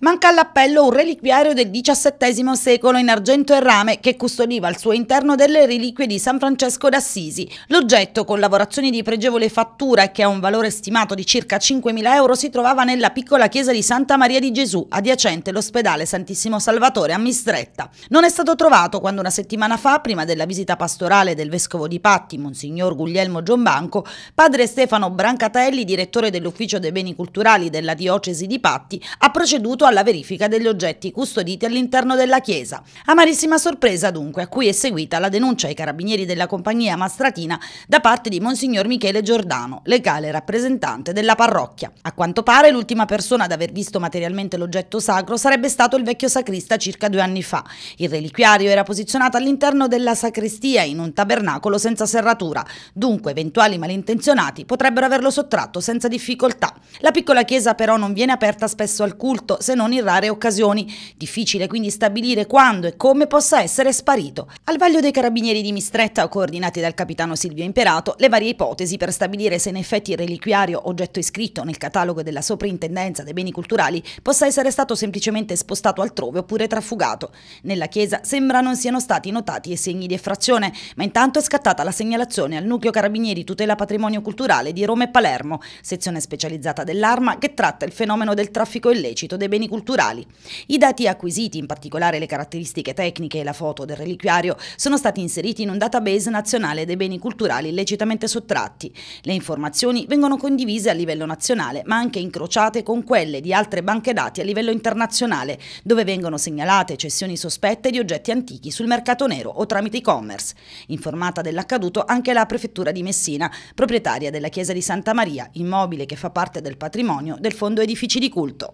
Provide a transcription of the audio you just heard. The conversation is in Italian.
Manca all'appello un reliquiario del XVII secolo in argento e rame che custodiva al suo interno delle reliquie di San Francesco d'Assisi. L'oggetto, con lavorazioni di pregevole fattura e che ha un valore stimato di circa 5.000 euro, si trovava nella piccola chiesa di Santa Maria di Gesù, adiacente l'ospedale Santissimo Salvatore a Mistretta. Non è stato trovato quando una settimana fa, prima della visita pastorale del vescovo di Patti, Monsignor Guglielmo Giombanco, padre Stefano Brancatelli, direttore dell'Ufficio dei Beni Culturali della Diocesi di Patti, ha proceduto a alla verifica degli oggetti custoditi all'interno della chiesa. Amarissima sorpresa dunque a cui è seguita la denuncia ai carabinieri della compagnia Mastratina da parte di Monsignor Michele Giordano, legale rappresentante della parrocchia. A quanto pare l'ultima persona ad aver visto materialmente l'oggetto sacro sarebbe stato il vecchio sacrista circa due anni fa. Il reliquiario era posizionato all'interno della sacrestia in un tabernacolo senza serratura, dunque eventuali malintenzionati potrebbero averlo sottratto senza difficoltà. La piccola chiesa però non viene aperta spesso al culto se non in rare occasioni. Difficile quindi stabilire quando e come possa essere sparito. Al vaglio dei carabinieri di Mistretta, coordinati dal capitano Silvio Imperato, le varie ipotesi per stabilire se in effetti il reliquiario oggetto iscritto nel catalogo della Soprintendenza dei Beni Culturali possa essere stato semplicemente spostato altrove oppure trafugato. Nella chiesa sembra non siano stati notati segni di effrazione, ma intanto è scattata la segnalazione al Nucleo Carabinieri Tutela Patrimonio Culturale di Roma e Palermo, sezione specializzata dell'Arma che tratta il fenomeno del traffico illecito dei beni culturali. I dati acquisiti, in particolare le caratteristiche tecniche e la foto del reliquiario, sono stati inseriti in un database nazionale dei beni culturali illecitamente sottratti. Le informazioni vengono condivise a livello nazionale, ma anche incrociate con quelle di altre banche dati a livello internazionale, dove vengono segnalate cessioni sospette di oggetti antichi sul mercato nero o tramite e-commerce. Informata dell'accaduto anche la prefettura di Messina, proprietaria della chiesa di Santa Maria, immobile che fa parte del patrimonio del Fondo Edifici di Culto.